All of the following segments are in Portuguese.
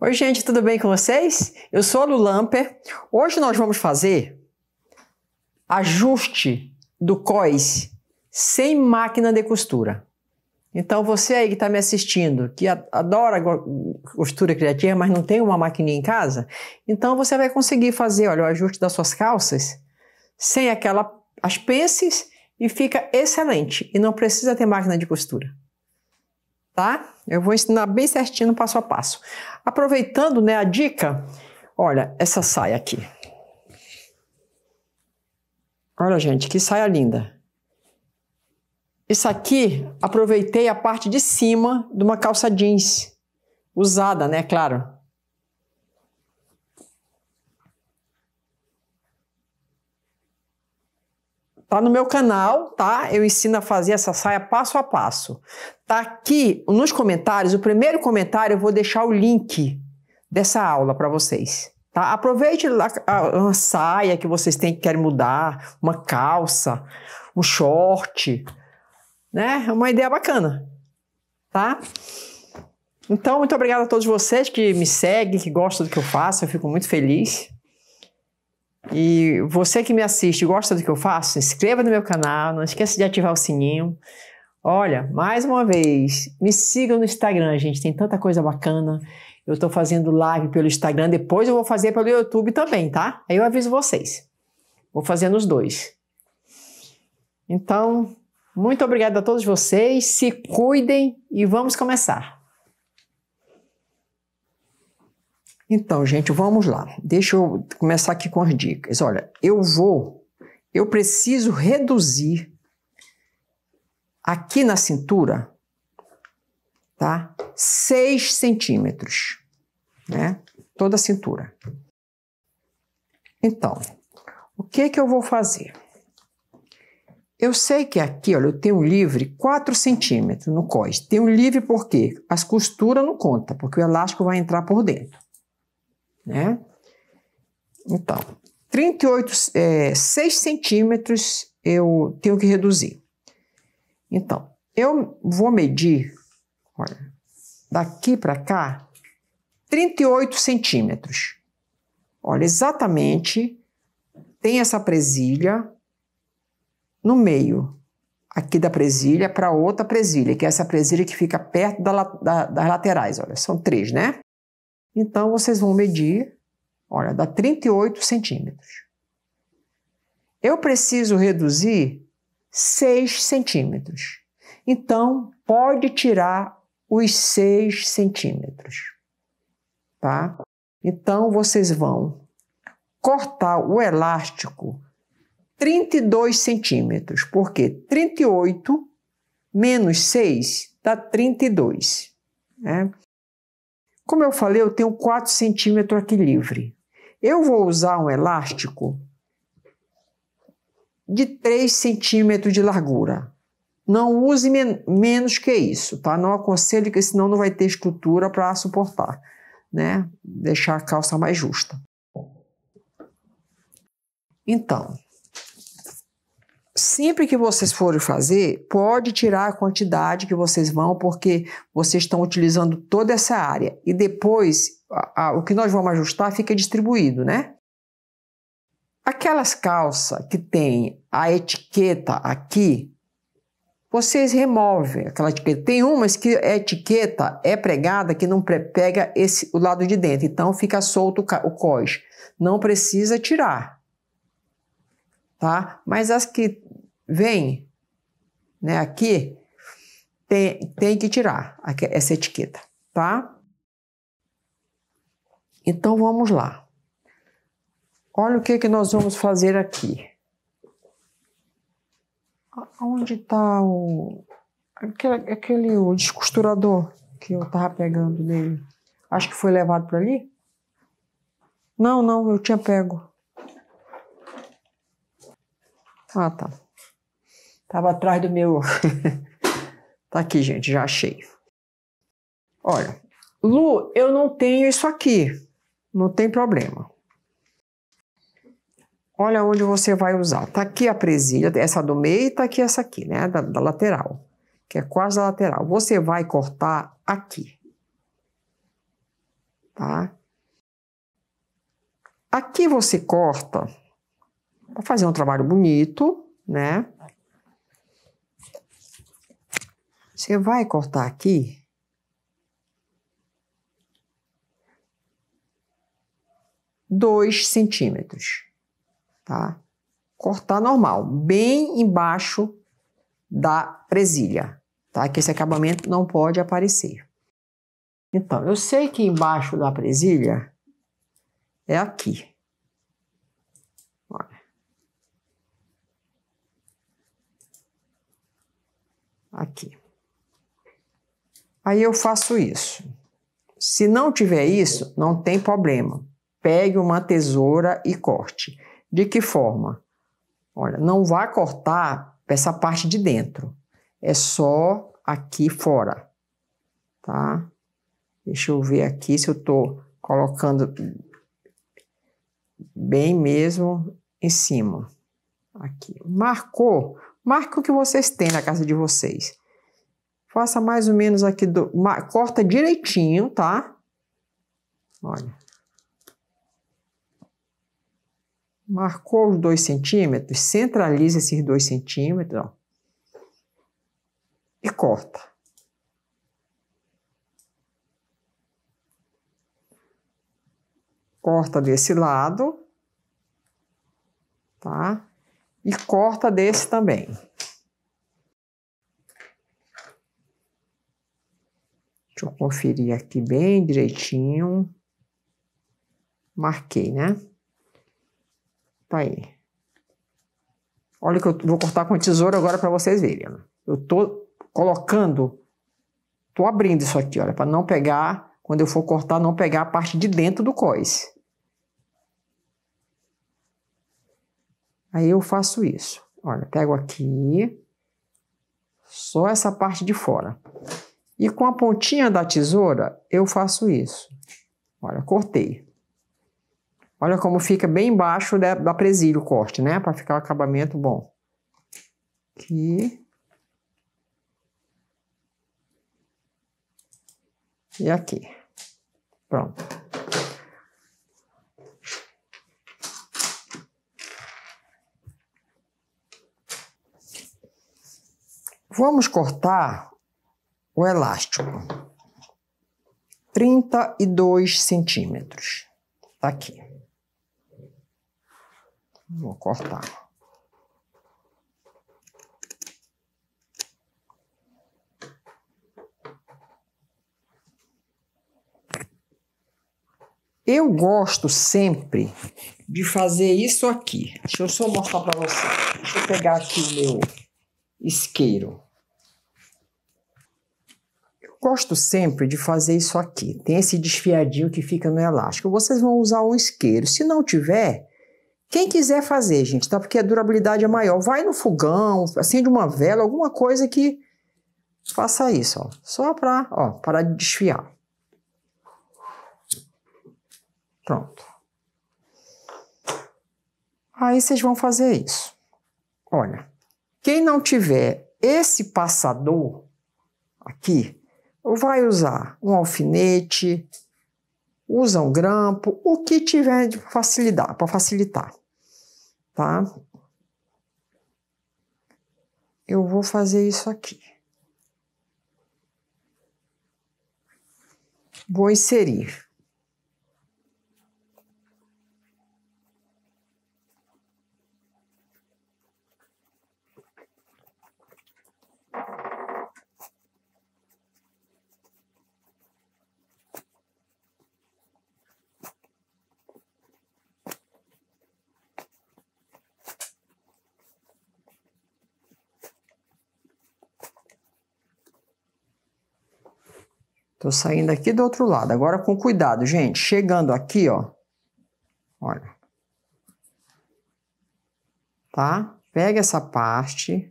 Oi, gente, tudo bem com vocês? Eu sou a Lu Hoje nós vamos fazer ajuste do COIS sem máquina de costura. Então, você aí que está me assistindo, que adora costura criativa, mas não tem uma maquininha em casa, então você vai conseguir fazer olha, o ajuste das suas calças sem aquela, as pences e fica excelente e não precisa ter máquina de costura tá? Eu vou ensinar bem certinho passo a passo. Aproveitando, né, a dica, olha essa saia aqui. Olha, gente, que saia linda. Isso aqui, aproveitei a parte de cima de uma calça jeans usada, né, claro. Tá no meu canal, tá? Eu ensino a fazer essa saia passo a passo. Tá aqui nos comentários, o primeiro comentário eu vou deixar o link dessa aula para vocês. Tá? Aproveite uma saia que vocês têm que querem mudar, uma calça, um short, né? É uma ideia bacana, tá? Então, muito obrigado a todos vocês que me seguem, que gostam do que eu faço, eu fico muito feliz. E você que me assiste gosta do que eu faço, se inscreva no meu canal, não esqueça de ativar o sininho. Olha, mais uma vez, me sigam no Instagram, gente, tem tanta coisa bacana. Eu estou fazendo live pelo Instagram, depois eu vou fazer pelo YouTube também, tá? Aí eu aviso vocês. Vou fazer nos dois. Então, muito obrigado a todos vocês, se cuidem e vamos começar. Então, gente, vamos lá. Deixa eu começar aqui com as dicas. Olha, eu vou, eu preciso reduzir aqui na cintura, tá? 6 centímetros, né? Toda a cintura. Então, o que que eu vou fazer? Eu sei que aqui, olha, eu tenho livre 4 centímetros no cós. Tenho livre porque as costuras não conta, porque o elástico vai entrar por dentro né? Então, 38, é, 6 centímetros eu tenho que reduzir. Então, eu vou medir, olha, daqui para cá, 38 centímetros. Olha, exatamente tem essa presilha no meio aqui da presilha para outra presilha, que é essa presilha que fica perto da, da, das laterais. Olha, são três, né? Então vocês vão medir, olha, dá 38 centímetros. Eu preciso reduzir 6 centímetros. Então, pode tirar os 6 centímetros. Tá? Então, vocês vão cortar o elástico 32 centímetros, porque 38 menos 6 dá 32. Né? Como eu falei, eu tenho 4 centímetros aqui livre. Eu vou usar um elástico de 3 centímetros de largura. Não use men menos que isso, tá? Não aconselho porque senão não vai ter estrutura para suportar, né? Deixar a calça mais justa. Então, sempre que vocês forem fazer, pode tirar a quantidade que vocês vão, porque vocês estão utilizando toda essa área. E depois, a, a, o que nós vamos ajustar fica distribuído, né? Aquelas calças que tem a etiqueta aqui, vocês removem aquela etiqueta. Tem umas que a etiqueta é pregada que não pega esse, o lado de dentro, então fica solto o, o cós. Não precisa tirar, tá? Mas as que vem né, aqui, tem, tem que tirar essa etiqueta, tá? Então vamos lá. Olha o que, que nós vamos fazer aqui. Onde está o. Aquele, aquele o descosturador que eu estava pegando dele? Acho que foi levado para ali? Não, não, eu tinha pego. Ah, tá. Tava atrás do meu. tá aqui, gente, já achei. Olha, Lu, eu não tenho isso aqui. Não tem problema. Olha onde você vai usar. Tá aqui a presilha, essa do meio e tá aqui essa aqui, né? Da, da lateral, que é quase a lateral. Você vai cortar aqui. Tá? Aqui você corta para fazer um trabalho bonito, né? Você vai cortar aqui. Dois centímetros, tá? Cortar normal, bem embaixo da presilha, tá? Que esse acabamento não pode aparecer. Então, eu sei que embaixo da presilha é aqui. Olha. Aqui. Aí eu faço isso. Se não tiver isso, não tem problema. Pegue uma tesoura e corte. De que forma? Olha, não vá cortar essa parte de dentro. É só aqui fora, tá? Deixa eu ver aqui se eu tô colocando bem mesmo em cima. Aqui. Marcou? Marca o que vocês têm na casa de vocês. Faça mais ou menos aqui, do, corta direitinho, tá? Olha. Marcou os dois centímetros, centraliza esses dois centímetros, ó. E corta. Corta desse lado, tá? E corta desse também. Deixa eu conferir aqui bem direitinho. Marquei, né? Tá aí. Olha que eu vou cortar com a tesoura agora para vocês verem. Eu tô colocando, tô abrindo isso aqui, olha, para não pegar, quando eu for cortar, não pegar a parte de dentro do cois. Aí eu faço isso. Olha, pego aqui, só essa parte de fora. E com a pontinha da tesoura, eu faço isso. Olha, cortei. Olha como fica bem embaixo da, da presilha o corte, né? Para ficar o acabamento bom. Aqui. E aqui. Pronto. Vamos cortar o elástico. 32 centímetros. Tá aqui. Vou cortar. Eu gosto sempre de fazer isso aqui. Deixa eu só mostrar para você. Deixa eu pegar aqui o meu isqueiro. Gosto sempre de fazer isso aqui. Tem esse desfiadinho que fica no elástico. Vocês vão usar um isqueiro. Se não tiver, quem quiser fazer, gente, tá? Porque a durabilidade é maior. Vai no fogão, acende uma vela, alguma coisa que faça isso, ó. Só para, ó, parar de desfiar. Pronto. Aí vocês vão fazer isso. Olha, quem não tiver esse passador aqui, vai usar um alfinete, usa um grampo, o que tiver de facilitar, para facilitar, tá? Eu vou fazer isso aqui. Vou inserir. Tô saindo aqui do outro lado. Agora com cuidado, gente. Chegando aqui, ó. Olha. Tá? Pega essa parte.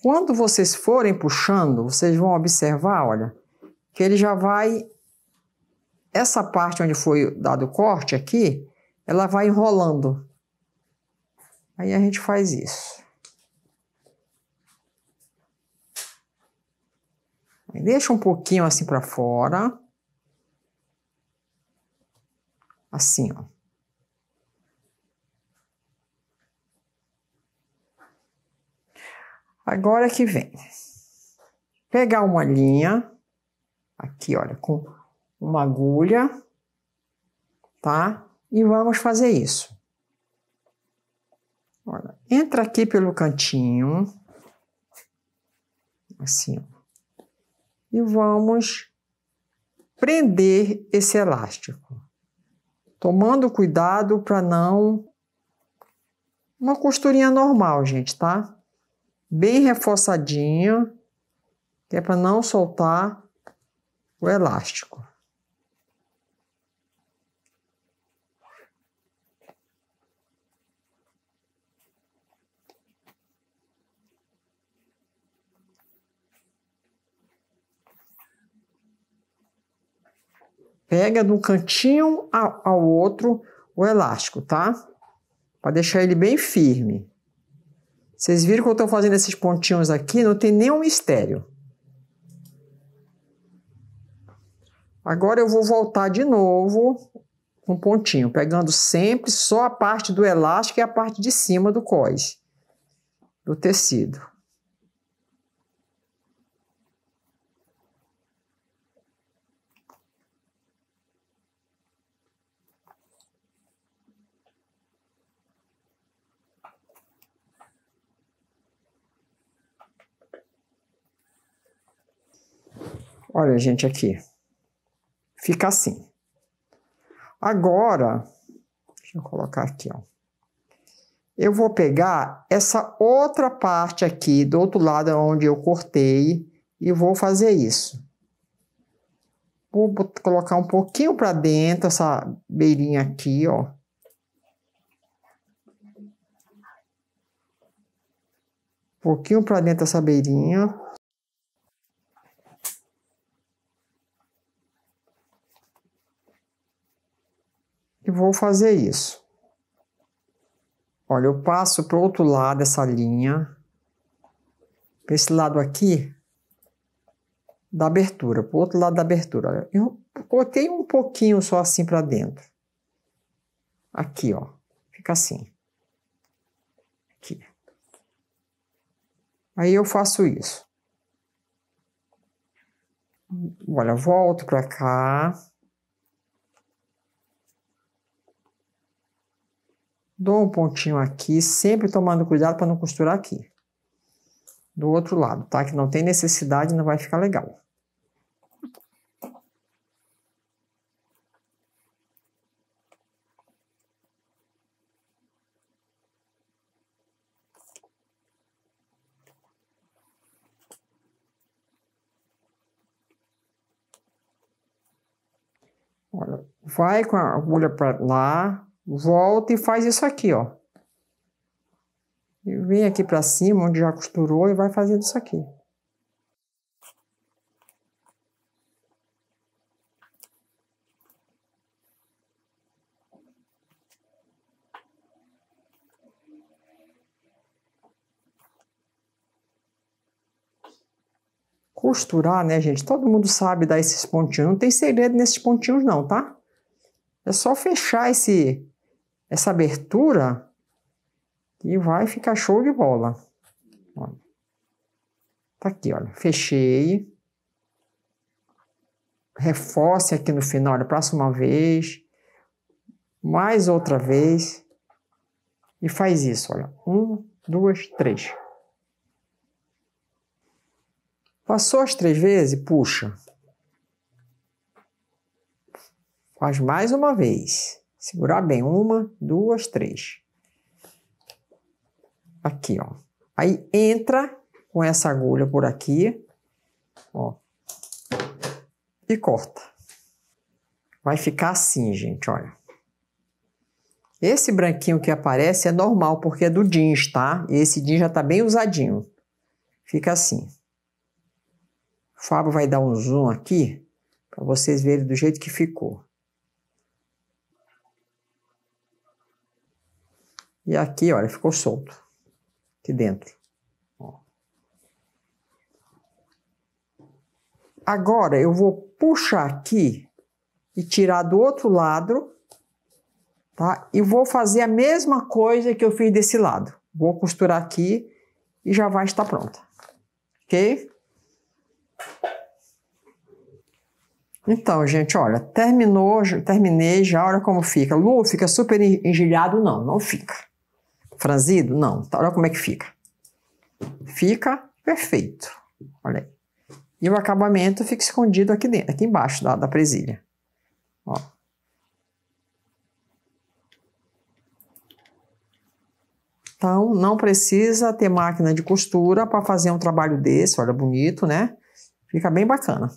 Quando vocês forem puxando, vocês vão observar, olha, que ele já vai... Essa parte onde foi dado o corte aqui, ela vai enrolando. Aí a gente faz isso. Deixa um pouquinho assim para fora. Assim, ó. Agora que vem. Pegar uma linha aqui, olha, com uma agulha, tá? E vamos fazer isso. Olha, entra aqui pelo cantinho, assim, ó e vamos prender esse elástico, tomando cuidado para não. Uma costurinha normal, gente, tá? Bem reforçadinha, que é para não soltar o elástico. pega de um cantinho ao, outro o elástico, tá? Para deixar ele bem firme. Vocês viram que eu estou fazendo esses pontinhos aqui, não tem nenhum mistério. Agora eu vou voltar de novo um pontinho, pegando sempre só a parte do elástico e a parte de cima do cós, do tecido. Olha, gente, aqui. Fica assim. Agora, deixa eu colocar aqui, ó. Eu vou pegar essa outra parte aqui do outro lado onde eu cortei e vou fazer isso. Vou colocar um pouquinho para dentro essa beirinha aqui, ó. Um pouquinho para dentro essa beirinha. e vou fazer isso. Olha, eu passo para o outro lado dessa linha, para esse lado aqui da abertura, para o outro lado da abertura. eu coloquei um pouquinho só assim para dentro. Aqui, ó. Fica assim. Aqui. Aí eu faço isso. Olha, volto para cá. Dou um pontinho aqui, sempre tomando cuidado para não costurar aqui. Do outro lado, tá? Que não tem necessidade, não vai ficar legal. Olha, vai com a agulha para lá, volta e faz isso aqui, ó. E vem aqui para cima, onde já costurou, e vai fazendo isso aqui. costurar, né, gente? Todo mundo sabe dar esses pontinhos. Não tem segredo nesses pontinhos, não, tá? É só fechar esse, essa abertura e vai ficar show de bola. Olha. Tá aqui, olha. Fechei. Reforce aqui no final, olha, próxima vez. Mais outra vez. E faz isso, olha. Um, duas, três. Passou as três vezes, puxa. Faz mais uma vez. Segurar bem. Uma, duas, três. Aqui, ó. Aí entra com essa agulha por aqui, ó. E corta. Vai ficar assim, gente, olha. Esse branquinho que aparece é normal, porque é do jeans, tá? E esse jeans já tá bem usadinho. Fica assim. O Fábio vai dar um zoom aqui, para vocês verem do jeito que ficou. E aqui, olha, ficou solto. Aqui dentro. Ó. Agora, eu vou puxar aqui e tirar do outro lado, tá? E vou fazer a mesma coisa que eu fiz desse lado. Vou costurar aqui e já vai estar pronta. Ok? Então, gente, olha, terminou, terminei já, olha como fica. Lu, fica super engilhado? Não, não fica. Franzido? Não. Tá, olha como é que fica. Fica perfeito. Olha aí. E o acabamento fica escondido aqui dentro, aqui embaixo da, da presilha. Ó. Então, não precisa ter máquina de costura para fazer um trabalho desse. Olha, bonito, né? Fica bem bacana.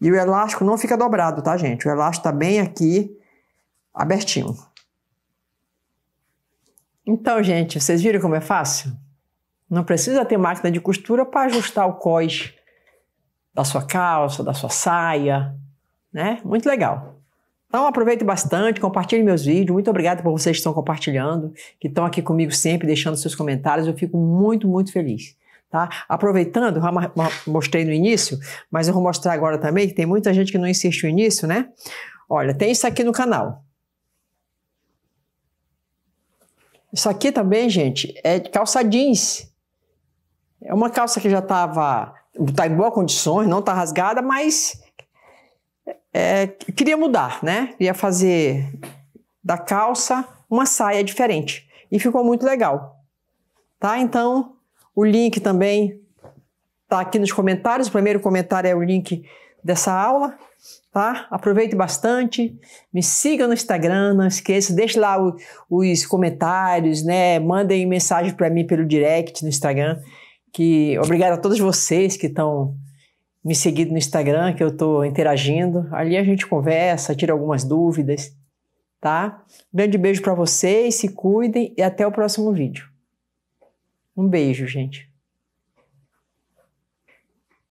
E o elástico não fica dobrado, tá, gente? O elástico tá bem aqui abertinho. Então, gente, vocês viram como é fácil? Não precisa ter máquina de costura para ajustar o cós da sua calça, da sua saia, né? Muito legal. Então aproveite bastante, compartilhe meus vídeos. Muito obrigado por vocês que estão compartilhando, que estão aqui comigo sempre, deixando seus comentários. Eu fico muito, muito feliz. Tá? Aproveitando, mostrei no início, mas eu vou mostrar agora também, que tem muita gente que não insistiu nisso, início, né? Olha, tem isso aqui no canal. Isso aqui também, gente, é calça jeans. É uma calça que já estava tá em boas condições, não está rasgada, mas é, queria mudar, né? Queria fazer da calça uma saia diferente e ficou muito legal, tá? Então o link também tá aqui nos comentários. O primeiro comentário é o link dessa aula, tá? Aproveite bastante, me siga no Instagram, não esqueça, deixe lá o, os comentários, né? Mandem mensagem para mim pelo direct no Instagram. Que obrigado a todos vocês que estão me seguindo no Instagram, que eu estou interagindo. Ali a gente conversa, tira algumas dúvidas, tá? grande beijo para vocês, se cuidem e até o próximo vídeo. Um beijo, gente.